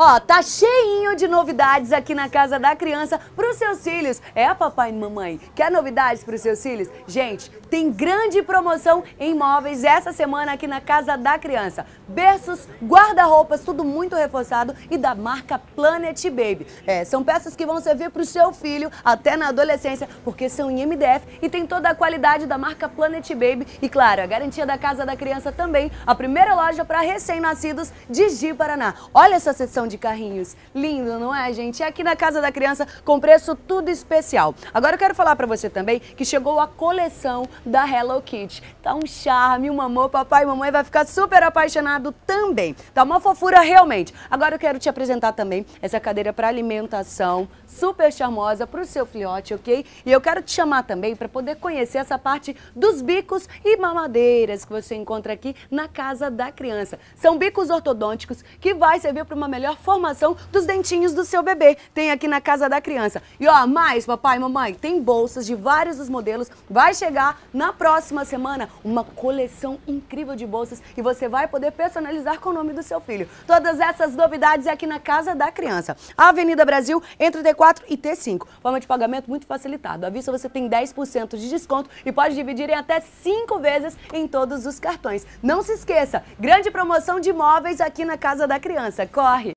Ó, tá cheinho de novidades aqui na Casa da Criança para os seus filhos. É, papai e mamãe? Quer novidades para os seus filhos? Gente, tem grande promoção em móveis essa semana aqui na Casa da Criança. Berços, guarda-roupas, tudo muito reforçado e da marca Planet Baby. É, são peças que vão servir para o seu filho até na adolescência, porque são em MDF e tem toda a qualidade da marca Planet Baby. E claro, a garantia da Casa da Criança também, a primeira loja para recém-nascidos de Gi Paraná. Olha essa seção de carrinhos. Lindo, não é, gente? É aqui na Casa da Criança, com preço tudo especial. Agora eu quero falar para você também que chegou a coleção da Hello Kitty. Tá um charme, um amor, papai e mamãe vai ficar super apaixonado também. Tá uma fofura realmente. Agora eu quero te apresentar também essa cadeira para alimentação, super charmosa para o seu filhote, ok? E eu quero te chamar também para poder conhecer essa parte dos bicos e mamadeiras que você encontra aqui na Casa da Criança. São bicos ortodônticos que vai servir para uma melhor formação dos dentinhos do seu bebê. Tem aqui na casa da criança. E ó, mais papai, mamãe, tem bolsas de vários dos modelos. Vai chegar na próxima semana uma coleção incrível de bolsas e você vai poder personalizar com o nome do seu filho. Todas essas novidades é aqui na casa da criança. Avenida Brasil, entre T4 e T5. Forma de pagamento muito facilitado. À vista você tem 10% de desconto e pode dividir em até 5 vezes em todos os cartões. Não se esqueça, grande promoção de imóveis aqui na Casa da Criança. Corre!